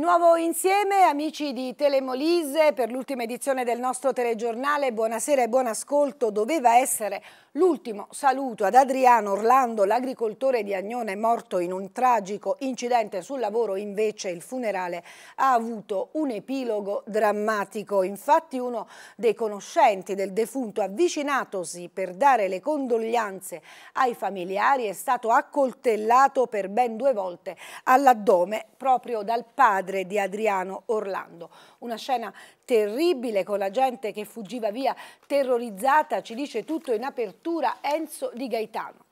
nuovo insieme amici di Telemolise per l'ultima edizione del nostro telegiornale. Buonasera e buon ascolto. Doveva essere L'ultimo saluto ad Adriano Orlando, l'agricoltore di Agnone morto in un tragico incidente sul lavoro, invece il funerale ha avuto un epilogo drammatico. Infatti uno dei conoscenti del defunto avvicinatosi per dare le condoglianze ai familiari è stato accoltellato per ben due volte all'addome proprio dal padre di Adriano Orlando. Una scena terribile con la gente che fuggiva via terrorizzata, ci dice tutto in apertura Enzo Di Gaetano.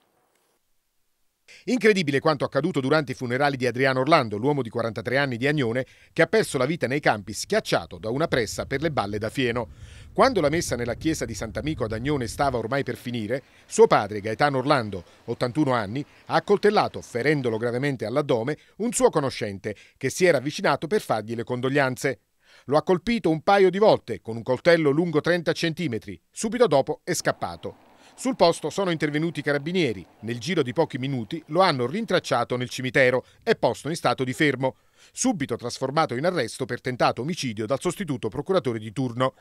Incredibile quanto accaduto durante i funerali di Adriano Orlando, l'uomo di 43 anni di Agnone, che ha perso la vita nei campi schiacciato da una pressa per le balle da fieno. Quando la messa nella chiesa di Sant'Amico ad Agnone stava ormai per finire, suo padre, Gaetano Orlando, 81 anni, ha accoltellato, ferendolo gravemente all'addome, un suo conoscente che si era avvicinato per fargli le condoglianze. Lo ha colpito un paio di volte con un coltello lungo 30 cm. Subito dopo è scappato. Sul posto sono intervenuti i carabinieri. Nel giro di pochi minuti lo hanno rintracciato nel cimitero e posto in stato di fermo. Subito trasformato in arresto per tentato omicidio dal sostituto procuratore di turno.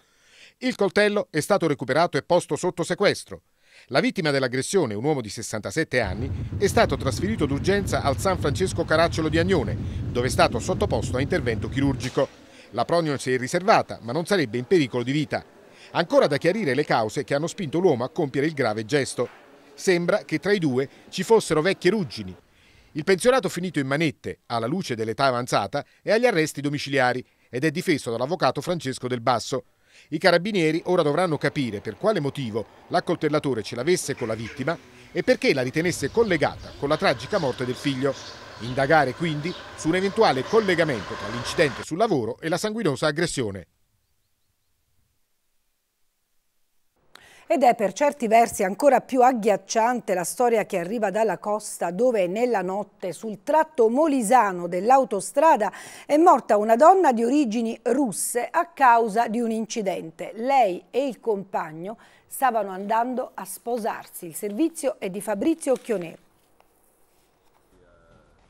Il coltello è stato recuperato e posto sotto sequestro. La vittima dell'aggressione, un uomo di 67 anni, è stato trasferito d'urgenza al San Francesco Caracciolo di Agnone, dove è stato sottoposto a intervento chirurgico. La Pronion si è riservata, ma non sarebbe in pericolo di vita. Ancora da chiarire le cause che hanno spinto l'uomo a compiere il grave gesto. Sembra che tra i due ci fossero vecchie ruggini. Il pensionato finito in manette, alla luce dell'età avanzata, è agli arresti domiciliari ed è difeso dall'avvocato Francesco Del Basso. I carabinieri ora dovranno capire per quale motivo l'accoltellatore ce l'avesse con la vittima e perché la ritenesse collegata con la tragica morte del figlio. Indagare quindi su un eventuale collegamento tra l'incidente sul lavoro e la sanguinosa aggressione. Ed è per certi versi ancora più agghiacciante la storia che arriva dalla costa dove nella notte sul tratto molisano dell'autostrada è morta una donna di origini russe a causa di un incidente. Lei e il compagno stavano andando a sposarsi. Il servizio è di Fabrizio Chionero.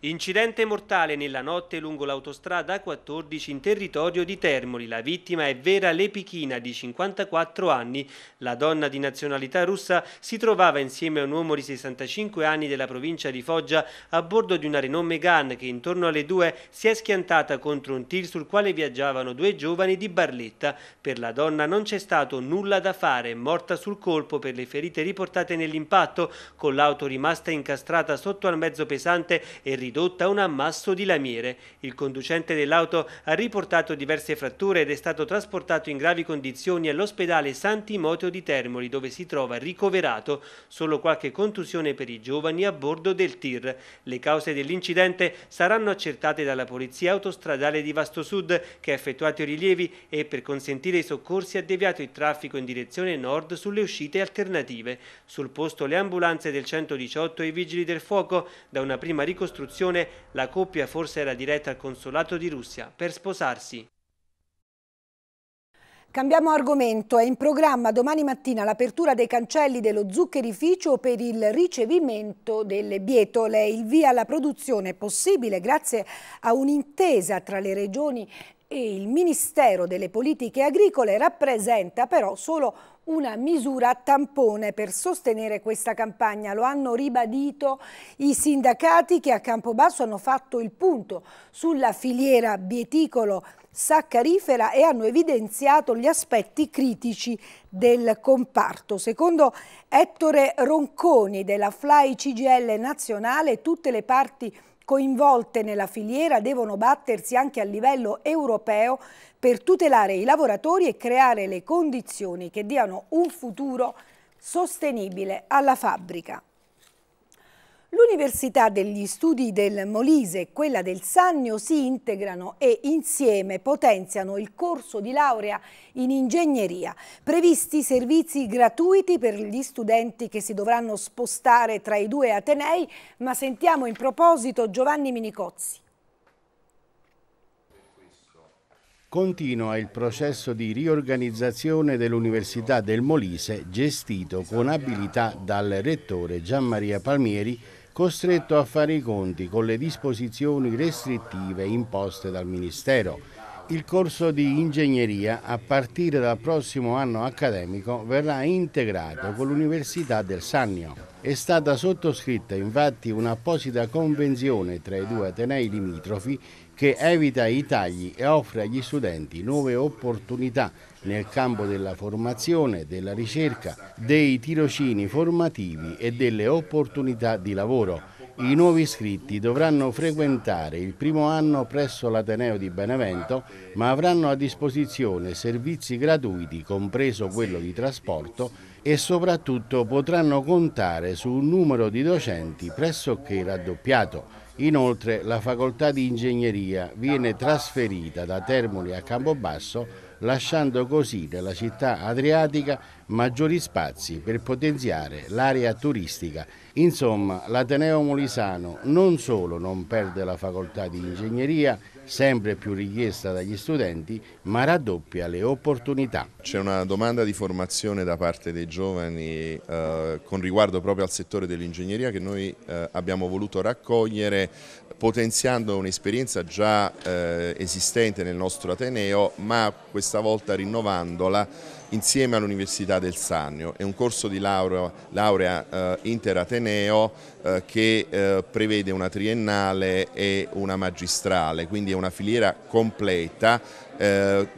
Incidente mortale nella notte lungo l'autostrada 14 in territorio di Termoli. La vittima è Vera Lepichina di 54 anni. La donna di nazionalità russa si trovava insieme a un uomo di 65 anni della provincia di Foggia a bordo di una Renault Megane che intorno alle 2 si è schiantata contro un tir sul quale viaggiavano due giovani di Barletta. Per la donna non c'è stato nulla da fare, morta sul colpo per le ferite riportate nell'impatto, con l'auto rimasta incastrata sotto al mezzo pesante e ridotta a un ammasso di lamiere. Il conducente dell'auto ha riportato diverse fratture ed è stato trasportato in gravi condizioni all'ospedale Sant'Imoteo di Termoli, dove si trova ricoverato solo qualche contusione per i giovani a bordo del TIR. Le cause dell'incidente saranno accertate dalla Polizia Autostradale di Vasto Sud, che ha effettuato i rilievi e per consentire i soccorsi ha deviato il traffico in direzione nord sulle uscite alternative. Sul posto le ambulanze del 118 e i vigili del fuoco, da una prima ricostruzione situazione, la coppia forse era diretta al consolato di Russia per sposarsi. Cambiamo argomento, è in programma domani mattina l'apertura dei cancelli dello zuccherificio per il ricevimento delle bietole. Il via alla produzione è possibile grazie a un'intesa tra le regioni e il Ministero delle Politiche Agricole rappresenta però solo una misura tampone per sostenere questa campagna. Lo hanno ribadito i sindacati che a Campobasso hanno fatto il punto sulla filiera bieticolo saccarifera e hanno evidenziato gli aspetti critici del comparto. Secondo Ettore Ronconi della Fly CGL nazionale tutte le parti coinvolte nella filiera devono battersi anche a livello europeo per tutelare i lavoratori e creare le condizioni che diano un futuro sostenibile alla fabbrica. L'Università degli Studi del Molise e quella del Sannio si integrano e insieme potenziano il corso di laurea in ingegneria. Previsti servizi gratuiti per gli studenti che si dovranno spostare tra i due Atenei, ma sentiamo in proposito Giovanni Minicozzi. Continua il processo di riorganizzazione dell'Università del Molise gestito con abilità dal rettore Gianmaria Palmieri costretto a fare i conti con le disposizioni restrittive imposte dal Ministero. Il corso di ingegneria a partire dal prossimo anno accademico verrà integrato con l'Università del Sannio. È stata sottoscritta infatti un'apposita convenzione tra i due Atenei limitrofi che evita i tagli e offre agli studenti nuove opportunità nel campo della formazione, della ricerca, dei tirocini formativi e delle opportunità di lavoro. I nuovi iscritti dovranno frequentare il primo anno presso l'Ateneo di Benevento, ma avranno a disposizione servizi gratuiti, compreso quello di trasporto, e soprattutto potranno contare su un numero di docenti pressoché raddoppiato. Inoltre la facoltà di ingegneria viene trasferita da Termoli a Campobasso lasciando così nella città adriatica maggiori spazi per potenziare l'area turistica. Insomma, l'Ateneo Molisano non solo non perde la facoltà di ingegneria, sempre più richiesta dagli studenti, ma raddoppia le opportunità. C'è una domanda di formazione da parte dei giovani eh, con riguardo proprio al settore dell'ingegneria che noi eh, abbiamo voluto raccogliere potenziando un'esperienza già eh, esistente nel nostro Ateneo, ma questa volta rinnovandola insieme all'Università del Sannio. È un corso di laurea, laurea eh, interateneo eh, che eh, prevede una triennale e una magistrale, quindi è una filiera completa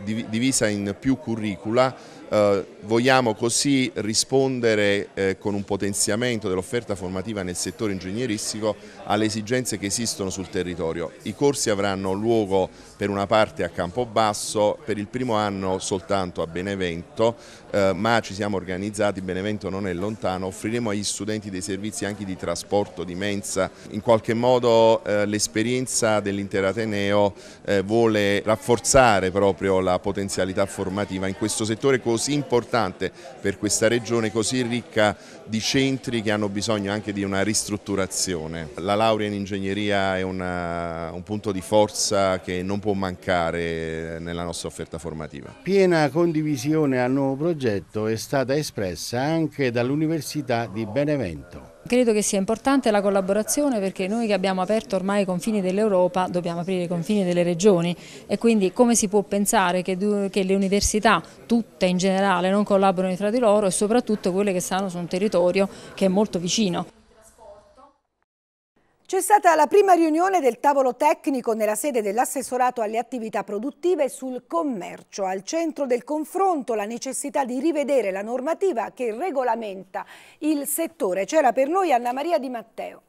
divisa in più curricula eh, vogliamo così rispondere eh, con un potenziamento dell'offerta formativa nel settore ingegneristico alle esigenze che esistono sul territorio. I corsi avranno luogo per una parte a Campobasso, per il primo anno soltanto a Benevento, eh, ma ci siamo organizzati, Benevento non è lontano, offriremo agli studenti dei servizi anche di trasporto, di mensa, in qualche modo eh, l'esperienza dell'interateneo eh, vuole rafforzare proprio la potenzialità formativa in questo settore così importante per questa regione, così ricca di centri che hanno bisogno anche di una ristrutturazione. La laurea in ingegneria è una, un punto di forza che non può può mancare nella nostra offerta formativa. Piena condivisione al nuovo progetto è stata espressa anche dall'Università di Benevento. Credo che sia importante la collaborazione perché noi che abbiamo aperto ormai i confini dell'Europa dobbiamo aprire i confini delle regioni e quindi come si può pensare che, le università tutte in generale non collaborino tra di loro e soprattutto quelle che stanno su un territorio che è molto vicino. C'è stata la prima riunione del tavolo tecnico nella sede dell'assessorato alle attività produttive sul commercio. Al centro del confronto la necessità di rivedere la normativa che regolamenta il settore. C'era per noi Anna Maria Di Matteo.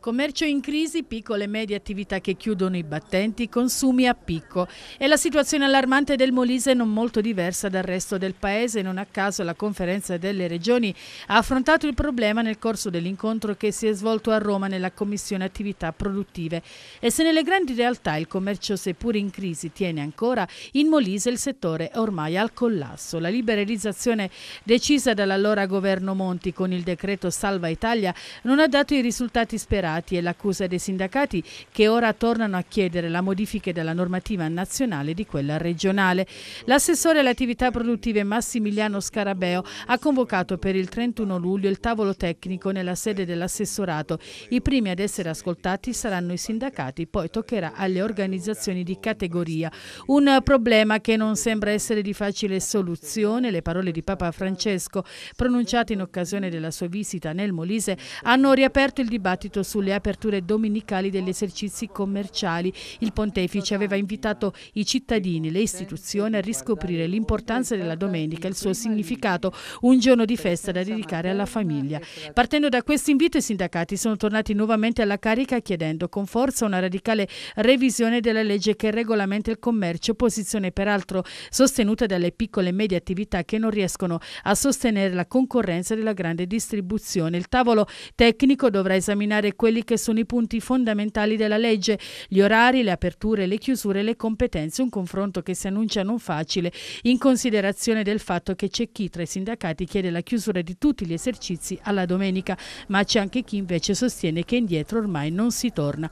Commercio in crisi, piccole e medie attività che chiudono i battenti, consumi a picco. È la situazione allarmante del Molise non molto diversa dal resto del paese. Non a caso la conferenza delle regioni ha affrontato il problema nel corso dell'incontro che si è svolto a Roma nella Commissione Attività Produttive. E se nelle grandi realtà il commercio, seppur in crisi, tiene ancora, in Molise il settore è ormai al collasso. La liberalizzazione decisa dall'allora governo Monti con il decreto Salva Italia non ha dato i risultati sperati sindacati e l'accusa dei sindacati che ora tornano a chiedere la modifica della normativa nazionale di quella regionale. L'assessore alle attività produttive Massimiliano Scarabeo ha convocato per il 31 luglio il tavolo tecnico nella sede dell'assessorato. I primi ad essere ascoltati saranno i sindacati, poi toccherà alle organizzazioni di categoria. Un problema che non sembra essere di facile soluzione. Le parole di Papa Francesco, pronunciate in occasione della sua visita nel Molise, hanno riaperto il dibattito sulla sulle aperture domenicali degli esercizi commerciali. Il pontefice aveva invitato i cittadini e le istituzioni a riscoprire l'importanza della domenica e il suo significato, un giorno di festa da dedicare alla famiglia. Partendo da questo invito i sindacati sono tornati nuovamente alla carica chiedendo con forza una radicale revisione della legge che regolamenta il commercio, posizione peraltro sostenuta dalle piccole e medie attività che non riescono a sostenere la concorrenza della grande distribuzione. Il tavolo tecnico dovrà esaminare questo quelli che sono i punti fondamentali della legge, gli orari, le aperture, le chiusure, le competenze, un confronto che si annuncia non facile in considerazione del fatto che c'è chi tra i sindacati chiede la chiusura di tutti gli esercizi alla domenica, ma c'è anche chi invece sostiene che indietro ormai non si torna.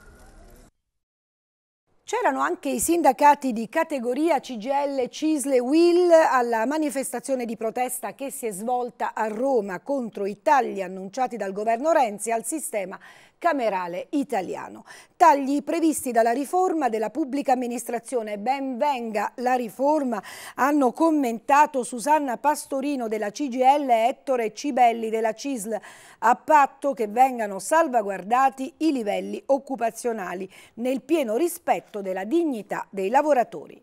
C'erano anche i sindacati di categoria CGL, Cisle, Will alla manifestazione di protesta che si è svolta a Roma contro i tagli annunciati dal governo Renzi al sistema camerale italiano. Tagli previsti dalla riforma della pubblica amministrazione. Ben venga la riforma, hanno commentato Susanna Pastorino della CGL e Ettore Cibelli della CISL, a patto che vengano salvaguardati i livelli occupazionali nel pieno rispetto della dignità dei lavoratori.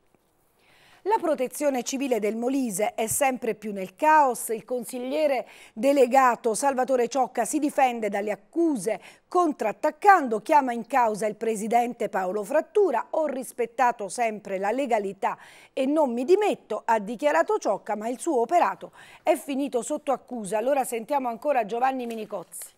La protezione civile del Molise è sempre più nel caos. Il consigliere delegato Salvatore Ciocca si difende dalle accuse contrattaccando, chiama in causa il presidente Paolo Frattura. Ho rispettato sempre la legalità e non mi dimetto, ha dichiarato Ciocca, ma il suo operato è finito sotto accusa. Allora sentiamo ancora Giovanni Minicozzi.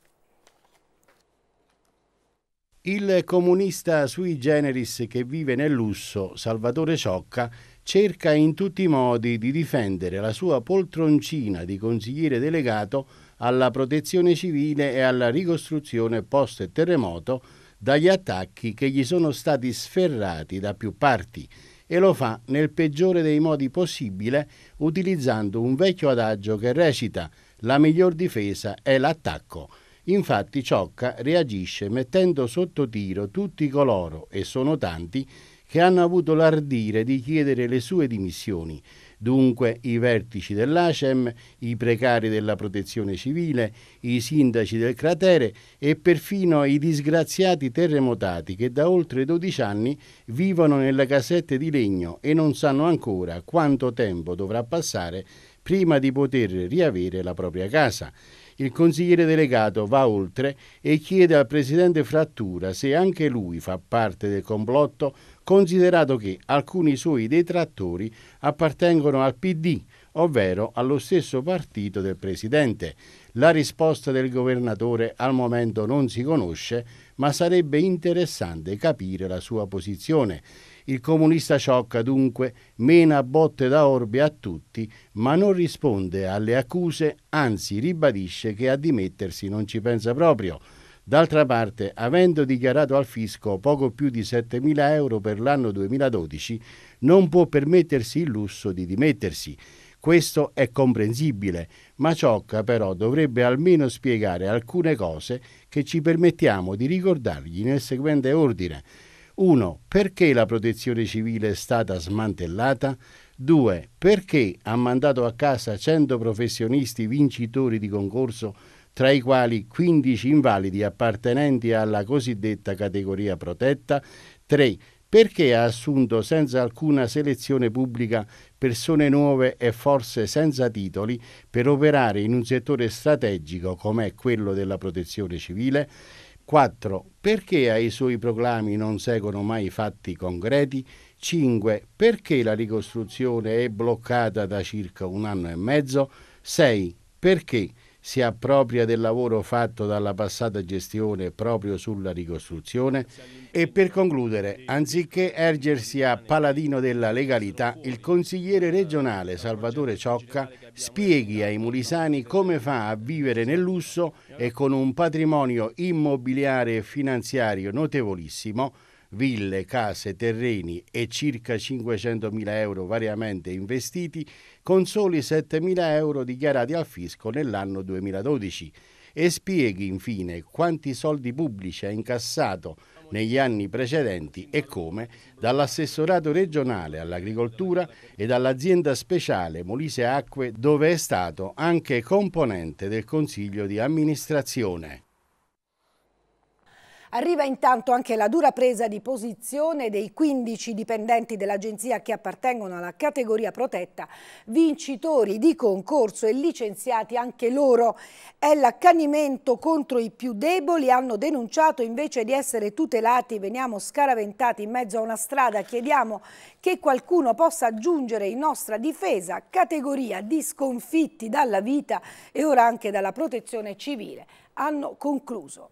Il comunista sui generis che vive nel lusso, Salvatore Ciocca, cerca in tutti i modi di difendere la sua poltroncina di consigliere delegato alla protezione civile e alla ricostruzione post terremoto dagli attacchi che gli sono stati sferrati da più parti e lo fa nel peggiore dei modi possibile utilizzando un vecchio adagio che recita la miglior difesa è l'attacco. Infatti Ciocca reagisce mettendo sotto tiro tutti coloro, e sono tanti, che hanno avuto l'ardire di chiedere le sue dimissioni. Dunque i vertici dell'ACEM, i precari della protezione civile, i sindaci del cratere e perfino i disgraziati terremotati che da oltre 12 anni vivono nelle casette di legno e non sanno ancora quanto tempo dovrà passare prima di poter riavere la propria casa. Il consigliere delegato va oltre e chiede al presidente Frattura se anche lui fa parte del complotto considerato che alcuni suoi detrattori appartengono al PD, ovvero allo stesso partito del Presidente. La risposta del governatore al momento non si conosce, ma sarebbe interessante capire la sua posizione. Il comunista Ciocca dunque mena botte da orbi a tutti, ma non risponde alle accuse, anzi ribadisce che a dimettersi non ci pensa proprio. D'altra parte, avendo dichiarato al fisco poco più di 7.000 euro per l'anno 2012, non può permettersi il lusso di dimettersi. Questo è comprensibile, ma Ciocca però dovrebbe almeno spiegare alcune cose che ci permettiamo di ricordargli nel seguente ordine. 1. Perché la protezione civile è stata smantellata? 2. Perché ha mandato a casa 100 professionisti vincitori di concorso tra i quali 15 invalidi appartenenti alla cosiddetta categoria protetta, 3 perché ha assunto senza alcuna selezione pubblica persone nuove e forse senza titoli per operare in un settore strategico come è quello della protezione civile? 4. Perché ai suoi proclami non seguono mai fatti concreti? 5. Perché la ricostruzione è bloccata da circa un anno e mezzo? 6. Perché? si appropria del lavoro fatto dalla passata gestione proprio sulla ricostruzione e per concludere, anziché ergersi a paladino della legalità, il consigliere regionale Salvatore Ciocca spieghi ai mulisani come fa a vivere nel lusso e con un patrimonio immobiliare e finanziario notevolissimo ville, case, terreni e circa 500.000 euro variamente investiti con soli 7.000 euro dichiarati al fisco nell'anno 2012 e spieghi infine quanti soldi pubblici ha incassato negli anni precedenti e come dall'assessorato regionale all'agricoltura e dall'azienda speciale Molise Acque dove è stato anche componente del consiglio di amministrazione. Arriva intanto anche la dura presa di posizione dei 15 dipendenti dell'agenzia che appartengono alla categoria protetta, vincitori di concorso e licenziati anche loro. È l'accanimento contro i più deboli, hanno denunciato invece di essere tutelati, veniamo scaraventati in mezzo a una strada, chiediamo che qualcuno possa aggiungere in nostra difesa categoria di sconfitti dalla vita e ora anche dalla protezione civile. Hanno concluso.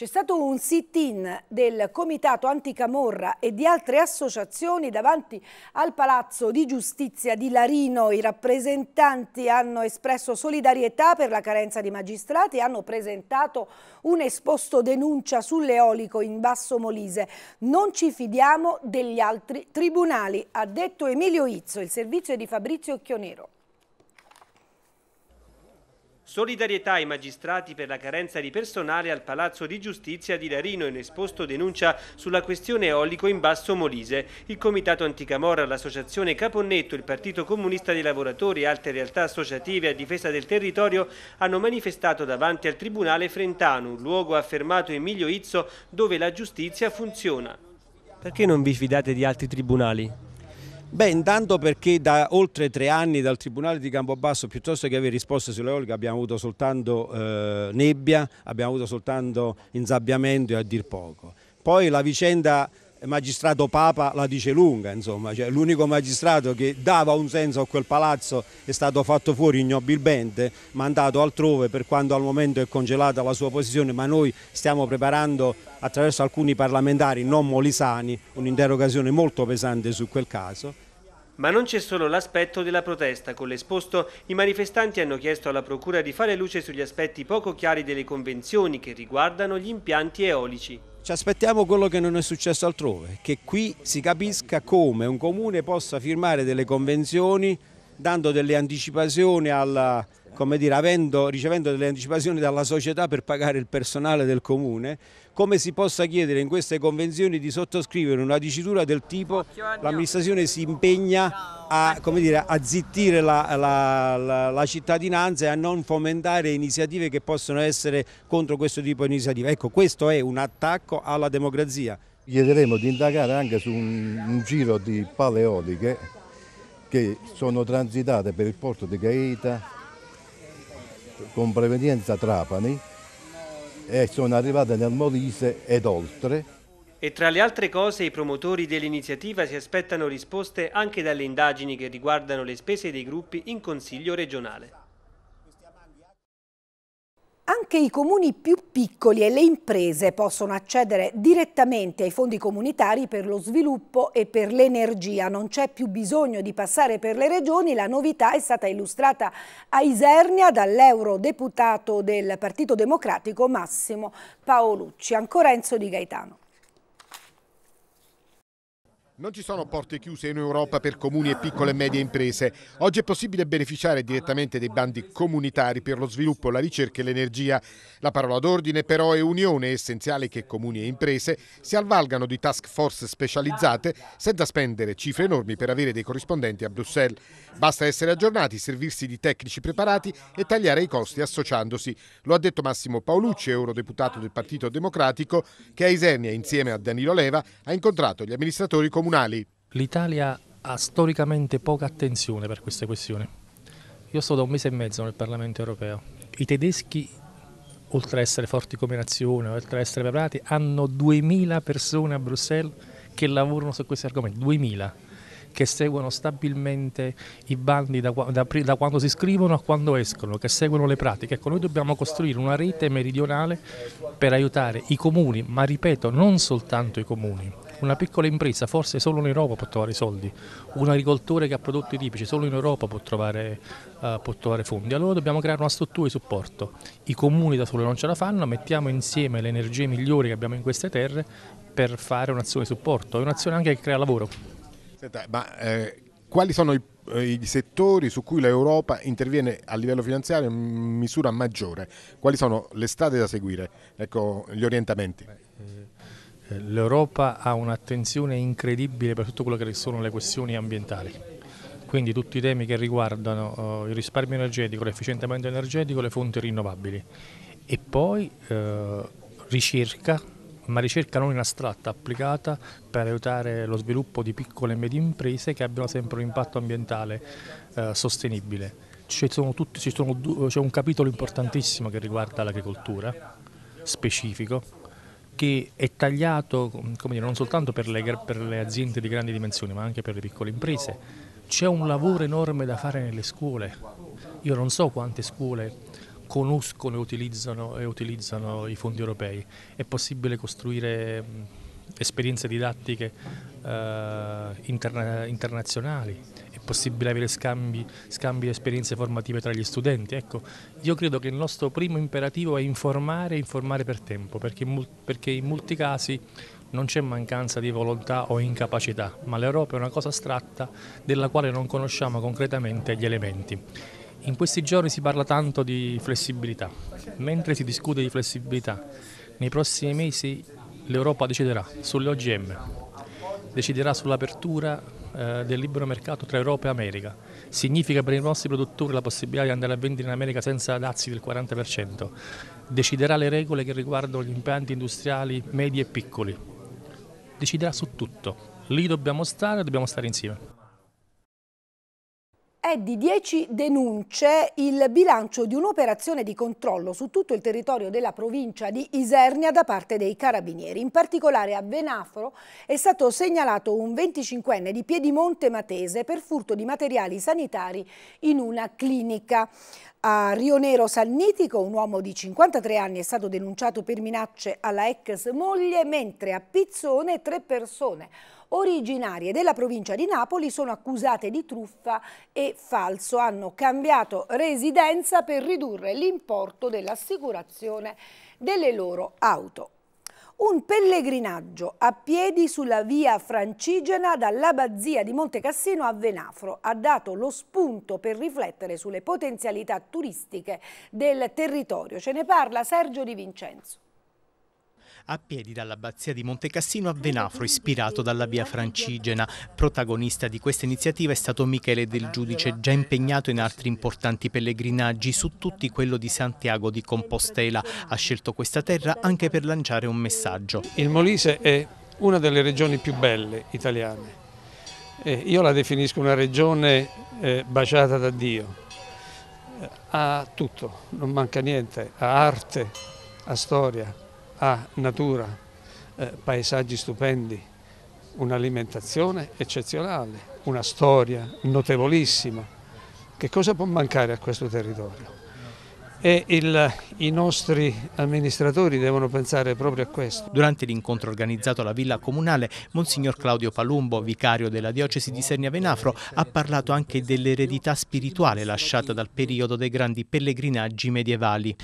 C'è stato un sit-in del Comitato Anticamorra e di altre associazioni davanti al Palazzo di Giustizia di Larino. I rappresentanti hanno espresso solidarietà per la carenza di magistrati e hanno presentato un esposto denuncia sull'eolico in Basso Molise. Non ci fidiamo degli altri tribunali, ha detto Emilio Izzo. Il servizio è di Fabrizio Chionero. Solidarietà ai magistrati per la carenza di personale al Palazzo di Giustizia di Larino in esposto denuncia sulla questione eolico in Basso Molise. Il Comitato Anticamorra, l'Associazione Caponnetto, il Partito Comunista dei Lavoratori e altre realtà associative a difesa del territorio hanno manifestato davanti al Tribunale Frentano, un luogo affermato Emilio Izzo dove la giustizia funziona. Perché non vi fidate di altri tribunali? Beh, intanto perché da oltre tre anni dal Tribunale di Campobasso, piuttosto che avere risposte sull'eolica, abbiamo avuto soltanto eh, nebbia, abbiamo avuto soltanto insabbiamento e a dir poco. Poi la vicenda magistrato Papa la dice lunga, insomma, cioè, l'unico magistrato che dava un senso a quel palazzo è stato fatto fuori ignobilmente, mandato altrove per quanto al momento è congelata la sua posizione, ma noi stiamo preparando attraverso alcuni parlamentari non molisani un'interrogazione molto pesante su quel caso. Ma non c'è solo l'aspetto della protesta. Con l'esposto i manifestanti hanno chiesto alla Procura di fare luce sugli aspetti poco chiari delle convenzioni che riguardano gli impianti eolici. Ci aspettiamo quello che non è successo altrove, che qui si capisca come un comune possa firmare delle convenzioni dando delle anticipazioni alla, come dire, avendo, ricevendo delle anticipazioni dalla società per pagare il personale del comune, come si possa chiedere in queste convenzioni di sottoscrivere una dicitura del tipo l'amministrazione si impegna a, dire, a zittire la, la, la, la, cittadinanza e a non fomentare iniziative che possono essere contro questo tipo di iniziative. Ecco, questo è un attacco alla democrazia. Chiederemo di indagare anche su un, un giro di paleoliche che sono transitate per il porto di Gaeta, Certo, con provenienza Trapani e sono arrivate nel Molise ed oltre. E tra le altre cose i promotori dell'iniziativa si aspettano risposte anche dalle indagini che riguardano le spese dei gruppi in Consiglio regionale. Anche i comuni più piccoli e le imprese possono accedere direttamente ai fondi comunitari per lo sviluppo e per l'energia. Non c'è più bisogno di passare per le regioni. La novità è stata illustrata a Isernia dall'eurodeputato del Partito Democratico Massimo Paolucci. Ancora Enzo Di Gaetano. Non ci sono porte chiuse in Europa per comuni e piccole e medie imprese. Oggi è possibile beneficiare direttamente dei bandi comunitari per lo sviluppo, la ricerca e l'energia. La parola d'ordine però è unione, è essenziale che comuni e imprese si avvalgano di task force specializzate senza spendere cifre enormi per avere dei corrispondenti a Bruxelles. Basta essere aggiornati, servirsi di tecnici preparati e tagliare i costi associandosi. Lo ha detto Massimo Paolucci, eurodeputato del Partito Democratico, che a Isernia insieme a Danilo Leva ha incontrato gli amministratori comunitari tribunali. L'Italia ha storicamente poca attenzione per queste questioni. Io sto da un mese e mezzo nel Parlamento europeo. I tedeschi, oltre a essere forti come nazione, oltre a essere preparati, hanno 2000 persone a Bruxelles che lavorano su questi argomenti. 2000 che seguono stabilmente i bandi da, da, da, quando si scrivono a quando escono, che seguono le pratiche. Ecco, noi dobbiamo costruire una rete meridionale per aiutare i comuni, ma ripeto, non soltanto i comuni, una piccola impresa, forse solo in Europa può trovare soldi, un agricoltore che ha prodotti tipici, solo in Europa può trovare, uh, può trovare fondi. Allora dobbiamo creare una struttura di supporto. I comuni da solo non ce la fanno, mettiamo insieme le energie migliori che abbiamo in queste terre per fare un'azione di supporto, è un'azione anche che crea lavoro. Senta, ma eh, quali sono i eh, i settori su cui l'Europa interviene a livello finanziario in misura maggiore. Quali sono le strade da seguire? Ecco gli orientamenti. Beh, eh l'Europa ha un'attenzione incredibile per tutto quello che sono le questioni ambientali. Quindi tutti i temi che riguardano eh, il risparmio energetico, l'efficientamento energetico, le fonti rinnovabili. E poi eh, ricerca, ma ricerca non in astratta, applicata per aiutare lo sviluppo di piccole e medie imprese che abbiano sempre un impatto ambientale eh, sostenibile. C'è un capitolo importantissimo che riguarda l'agricoltura, specifico, che è tagliato dire, non soltanto per le, per le aziende di grandi dimensioni ma anche per le piccole imprese. C'è un lavoro enorme da fare nelle scuole. Io non so quante scuole conoscono e utilizzano, e utilizzano, i fondi europei. È possibile costruire esperienze didattiche eh, interna internazionali, possibile avere scambi, scambi di esperienze formative tra gli studenti. Ecco, io credo che il nostro primo imperativo è informare e informare per tempo, perché in, perché in molti casi non c'è mancanza di volontà o incapacità, ma l'Europa è una cosa astratta della quale non conosciamo concretamente gli elementi. In questi giorni si parla tanto di flessibilità, mentre si discute di flessibilità, nei prossimi mesi l'Europa deciderà sulle OGM, deciderà sull'apertura eh, del libero mercato tra Europa e America. Significa per i nostri produttori la possibilità di andare a vendere in America senza dazi del 40%. Deciderà le regole che riguardano gli impianti industriali medi e piccoli. Deciderà su tutto. Lì dobbiamo stare, e dobbiamo stare insieme. È di 10 denunce il bilancio di un'operazione di controllo su tutto il territorio della provincia di Isernia da parte dei carabinieri. In particolare a Benafro è stato segnalato un 25enne di Piedimonte Matese per furto di materiali sanitari in una clinica. A Rionero Sannitico un uomo di 53 anni è stato denunciato per minacce alla ex moglie, mentre a Pizzone tre persone originarie della provincia di Napoli sono accusate di truffa e falso. Hanno cambiato residenza per ridurre l'importo dell'assicurazione delle loro auto un pellegrinaggio a piedi sulla via francigena dall'abbazia di Monte Cassino a Venafro ha dato lo spunto per riflettere sulle potenzialità turistiche del territorio. Ce ne parla Sergio Di Vincenzo a piedi dall'abbazia di Montecassino a Venafro, ispirato dalla via Francigena. Protagonista di questa iniziativa è stato Michele Del Giudice, già impegnato in altri importanti pellegrinaggi, su tutti quello di Santiago di Compostela. Ha scelto questa terra anche per lanciare un messaggio. Il Molise è una delle regioni più belle italiane. Eh, io la definisco una regione eh, baciata da Dio. Eh, ha tutto, non manca niente, ha arte, ha storia, ha natura, eh, paesaggi stupendi, un'alimentazione eccezionale, una storia notevolissima. Che cosa può mancare a questo territorio? e il, i nostri amministratori devono pensare proprio a questo. Durante l'incontro organizzato alla Villa Comunale, Monsignor Claudio Palumbo, vicario della diocesi di Sernia Venafro, ha parlato anche dell'eredità spirituale lasciata dal periodo dei grandi pellegrinaggi medievali.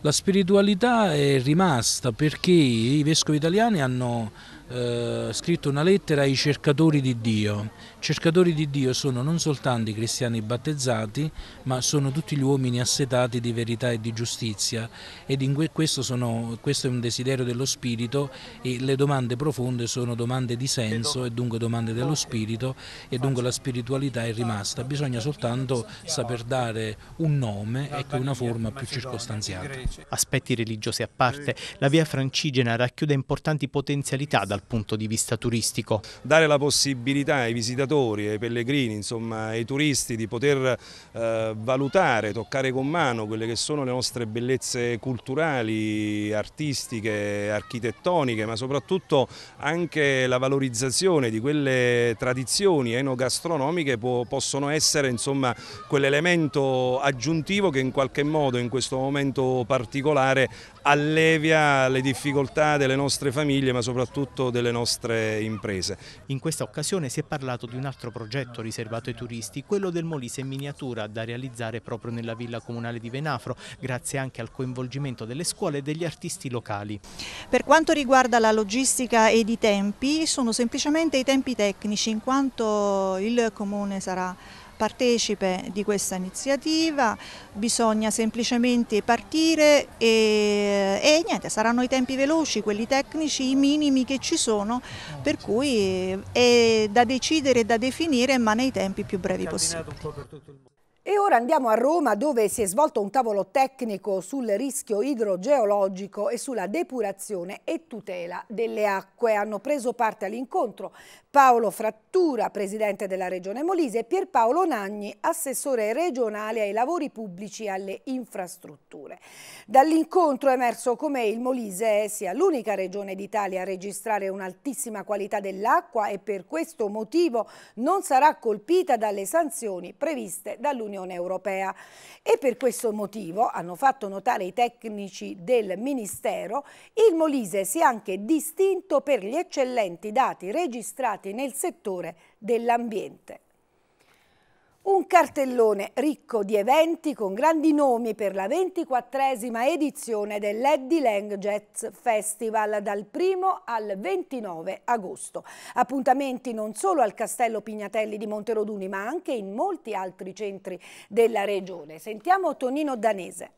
La spiritualità è rimasta perché i vescovi italiani hanno eh, scritto una lettera ai cercatori di Dio. Cercatori di Dio sono non soltanto i cristiani battezzati, ma sono tutti gli uomini assetati di verità e di giustizia ed in questo, sono, questo è un desiderio dello spirito e le domande profonde sono domande di senso e dunque domande dello spirito e dunque la spiritualità è rimasta. Bisogna soltanto saper dare un nome e una forma più circostanziata. Aspetti religiosi a parte, la via francigena racchiude importanti potenzialità dal dal punto di vista turistico. Dare la possibilità ai visitatori, ai pellegrini, insomma ai turisti di poter eh, valutare, toccare con mano quelle che sono le nostre bellezze culturali, artistiche, architettoniche, ma soprattutto anche la valorizzazione di quelle tradizioni enogastronomiche può, possono essere insomma quell'elemento aggiuntivo che in qualche modo in questo momento particolare allevia le difficoltà delle nostre famiglie ma soprattutto delle nostre imprese. In questa occasione si è parlato di un altro progetto riservato ai turisti, quello del Molise in miniatura da realizzare proprio nella villa comunale di Venafro, grazie anche al coinvolgimento delle scuole e degli artisti locali. Per quanto riguarda la logistica ed i tempi, sono semplicemente i tempi tecnici in quanto il comune sarà partecipe di questa iniziativa, bisogna semplicemente partire e, e niente, saranno i tempi veloci, quelli tecnici, i minimi che ci sono, per cui è da decidere, e da definire, ma nei tempi più brevi possibili. E ora andiamo a Roma dove si è svolto un tavolo tecnico sul rischio idrogeologico e sulla depurazione e tutela delle acque. Hanno preso parte all'incontro Paolo Frattura, presidente della Regione Molise, e Pierpaolo Nagni, assessore regionale ai lavori pubblici e alle infrastrutture. Dall'incontro è emerso come il Molise sia l'unica regione d'Italia a registrare un'altissima qualità dell'acqua e per questo motivo non sarà colpita dalle sanzioni previste dall'Unione Europea. E per questo motivo, hanno fatto notare i tecnici del Ministero, il Molise si è anche distinto per gli eccellenti dati registrati impiegati nel settore dell'ambiente. Un cartellone ricco di eventi con grandi nomi per la 24esima edizione dell'Eddy Lang Jazz Festival dal 1 al 29 agosto. Appuntamenti non solo al Castello Pignatelli di Monteroduni ma anche in molti altri centri della regione. Sentiamo Tonino Danese.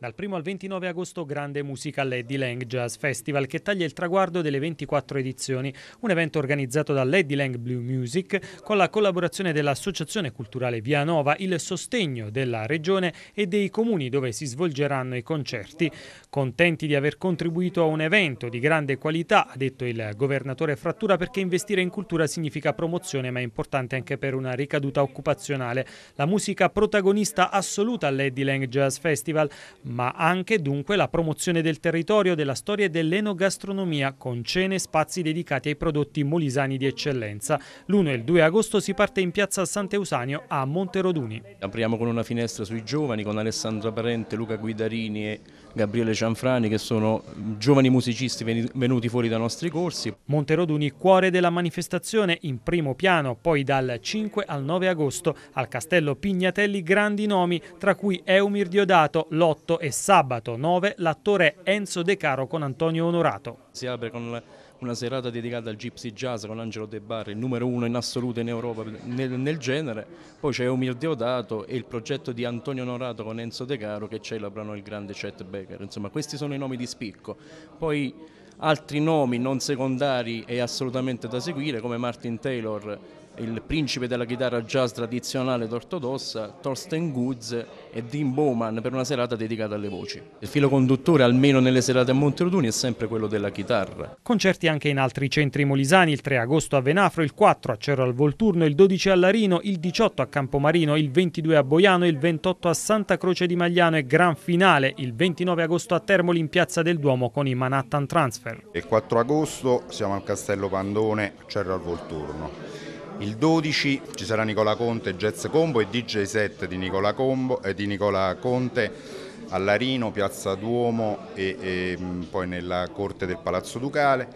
Dal 1 al 29 agosto grande musica all'Eddy Lang Jazz Festival che taglia il traguardo delle 24 edizioni, un evento organizzato dall'Eddie Lang Blue Music con la collaborazione dell'Associazione Culturale Via Nova, il sostegno della regione e dei comuni dove si svolgeranno i concerti. Contenti di aver contribuito a un evento di grande qualità, ha detto il governatore Frattura, perché investire in cultura significa promozione ma è importante anche per una ricaduta occupazionale. La musica protagonista assoluta all'Eddie Lang Jazz Festival ma anche dunque la promozione del territorio, della storia e dell'enogastronomia con cene e spazi dedicati ai prodotti molisani di eccellenza. L'1 e il 2 agosto si parte in piazza Sant'Eusanio a Monteroduni. Apriamo con una finestra sui giovani con Alessandra Parente, Luca Guidarini e Gabriele Cianfrani che sono giovani musicisti venuti fuori dai nostri corsi. Monteroduni, cuore della manifestazione, in primo piano, poi dal 5 al 9 agosto al Castello Pignatelli grandi nomi, tra cui Eumir Diodato, Lotto e sabato 9 l'attore Enzo De Caro con Antonio Onorato. Si apre con una serata dedicata al gypsy jazz con Angelo De Barri, il numero uno in assoluto in Europa nel, nel genere, poi c'è Omir Deodato e il progetto di Antonio Norato con Enzo De Caro che celebrano il grande Chet Becker, insomma questi sono i nomi di spicco. Poi altri nomi non secondari e assolutamente da seguire come Martin Taylor il principe della chitarra jazz tradizionale ed ortodossa, Thorsten Goods e Dean Bowman per una serata dedicata alle voci. Il filo conduttore, almeno nelle serate a Monte Monteroduni, è sempre quello della chitarra. Concerti anche in altri centri molisani, il 3 agosto a Venafro, il 4 a Cerro al Volturno, il 12 a Larino, il 18 a Campomarino, il 22 a Boiano, il 28 a Santa Croce di Magliano e gran finale il 29 agosto a Termoli in Piazza del Duomo con i Manhattan Transfer. Il 4 agosto siamo al Castello Pandone, Cerro al Volturno il 12 ci sarà Nicola Conte Jazz Combo e DJ set di Nicola, Combo, eh, di Nicola Conte a Larino, Piazza Duomo e, e mm, poi nella corte del Palazzo Ducale.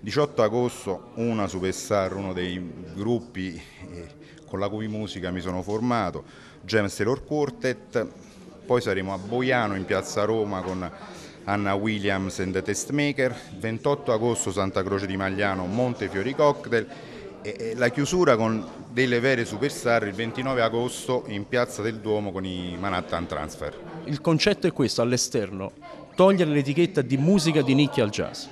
18 agosto una superstar, uno dei gruppi eh, con la cui musica mi sono formato, James Taylor Quartet, poi saremo a Boiano in piazza Roma con Anna Williams and the Testmaker, 28 agosto Santa Croce di Magliano, Montefiori Cocktail la chiusura con delle vere superstar il 29 agosto in piazza del Duomo con i Manhattan Transfer. Il concetto è questo all'esterno, togliere l'etichetta di musica di nicchia al jazz.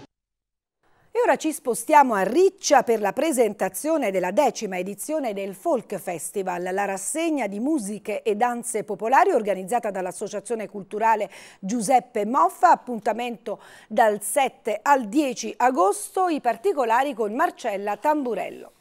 E ora ci spostiamo a Riccia per la presentazione della decima edizione del Folk Festival, la rassegna di musiche e danze popolari organizzata dall'Associazione Culturale Giuseppe Moffa, appuntamento dal 7 al 10 agosto, i particolari con Marcella Tamburello.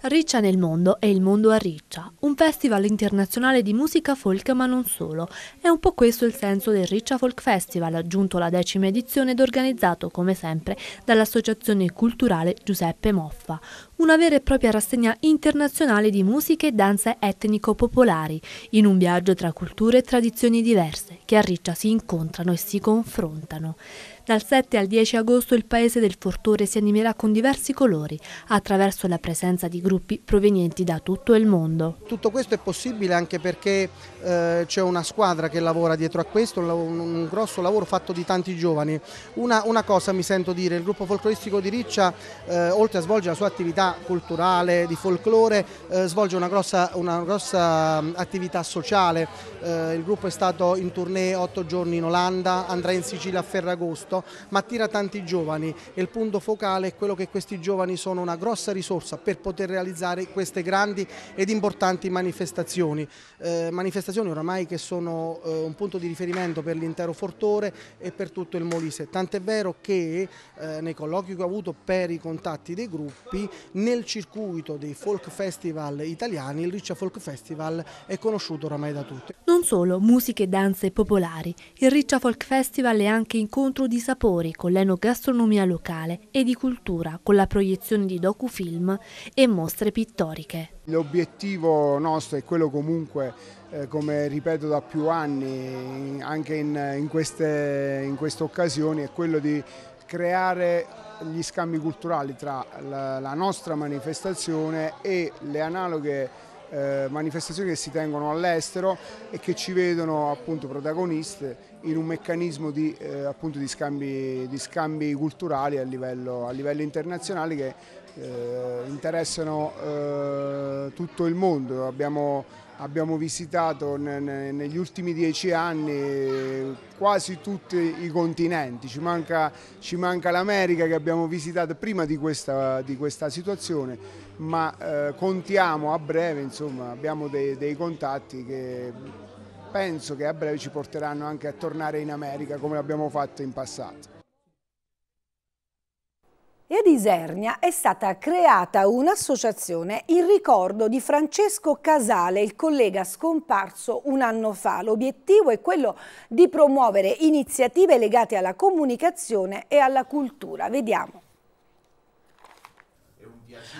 Riccia nel mondo e il mondo a Riccia, un festival internazionale di musica folk ma non solo. È un po' questo il senso del Riccia Folk Festival, giunto alla decima edizione ed organizzato, come sempre, dall'Associazione Culturale Giuseppe Moffa. Una vera e propria rassegna internazionale di musiche e danze etnico-popolari, in un viaggio tra culture e tradizioni diverse, che a Riccia si incontrano e si confrontano. Dal 7 al 10 agosto il paese del Fortore si animerà con diversi colori, attraverso la presenza di gruppi provenienti da tutto il mondo. Tutto questo è possibile anche perché eh, c'è una squadra che lavora dietro a questo, un, un grosso lavoro fatto di tanti giovani. Una, una, cosa mi sento dire, il gruppo folcloristico di Riccia, eh, oltre a svolgere la sua attività culturale, di folklore, eh, svolge una grossa, una grossa attività sociale. Eh, il gruppo è stato in tournée otto giorni in Olanda, andrà in Sicilia a Ferragosto, talento, ma attira tanti giovani e il punto focale è quello che questi giovani sono una grossa risorsa per poter realizzare queste grandi ed importanti manifestazioni, eh, manifestazioni oramai che sono eh, un punto di riferimento per l'intero Fortore e per tutto il Molise, tant'è vero che eh, nei colloqui che ho avuto per i contatti dei gruppi, nel circuito dei folk festival italiani, il Riccia Folk Festival è conosciuto oramai da tutti. Non solo musiche, danze popolari, il Riccia Folk Festival è anche incontro di sapori con l'enogastronomia locale e di cultura con la proiezione di docufilm e mostre pittoriche. L'obiettivo nostro è quello comunque, eh, come ripeto da più anni, anche in, in, queste, in queste occasioni, è quello di creare gli scambi culturali tra la, la nostra manifestazione e le analoghe eh, manifestazioni che si tengono all'estero e che ci vedono appunto protagoniste in un meccanismo di, eh, appunto, di, scambi, di scambi, culturali a livello, a livello internazionale che eh, interessano eh, tutto il mondo. Abbiamo, abbiamo visitato negli ultimi dieci anni quasi tutti i continenti, ci manca, manca l'America che abbiamo visitato prima di questa, di questa situazione ma eh, contiamo a breve, insomma, abbiamo dei, dei contatti che penso che a breve ci porteranno anche a tornare in America come abbiamo fatto in passato. E ad Isernia è stata creata un'associazione in ricordo di Francesco Casale, il collega scomparso un anno fa. L'obiettivo è quello di promuovere iniziative legate alla comunicazione e alla cultura. Vediamo.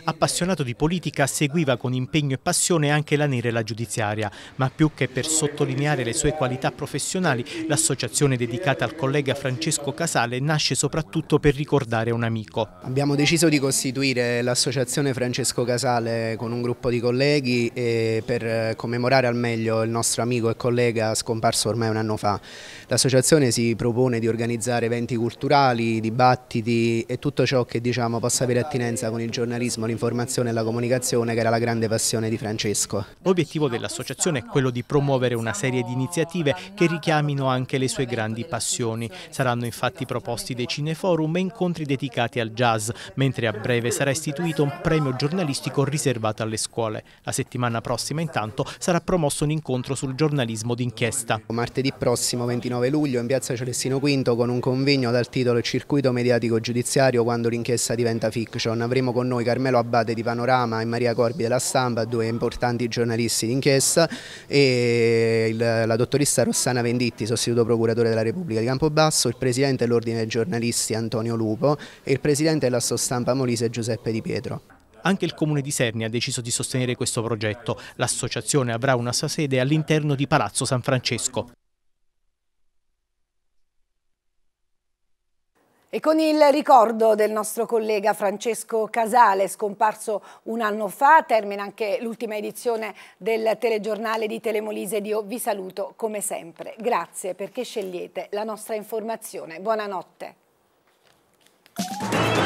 Appassionato di politica, seguiva con impegno e passione anche la nera e la giudiziaria, ma più che per sottolineare le sue qualità professionali, l'associazione dedicata al collega Francesco Casale nasce soprattutto per ricordare un amico. Abbiamo deciso di costituire l'associazione Francesco Casale con un gruppo di colleghi per commemorare al meglio il nostro amico e collega scomparso ormai un anno fa. L'associazione si propone di organizzare eventi culturali, dibattiti e tutto ciò che diciamo, possa avere attinenza con il giornalismo giornalismo, l'informazione e la comunicazione che era la grande passione di Francesco. L'obiettivo dell'associazione è quello di promuovere una serie di iniziative che richiamino anche le sue grandi passioni. Saranno infatti proposti dei cineforum e incontri dedicati al jazz, mentre a breve sarà istituito un premio giornalistico riservato alle scuole. La settimana prossima intanto sarà promosso un incontro sul giornalismo d'inchiesta. Martedì prossimo 29 luglio in piazza Celestino V con un convegno dal titolo Circuito mediatico giudiziario quando l'inchiesta diventa fiction. Avremo con noi Carlo Carmelo Abbate di Panorama e Maria Corbi della Stampa, due importanti giornalisti d'inchiesta e il, la dottoressa Rossana Venditti, sostituto procuratore della Repubblica di Campobasso, il presidente dell'Ordine dei giornalisti Antonio Lupo e il presidente della Stampa Molise Giuseppe Di Pietro. Anche il comune di Serni ha deciso di sostenere questo progetto. L'associazione avrà una sua sede all'interno di Palazzo San Francesco. E con il ricordo del nostro collega Francesco Casale, scomparso un anno fa, termina anche l'ultima edizione del telegiornale di Telemolise io vi saluto come sempre. Grazie perché scegliete la nostra informazione. Buonanotte.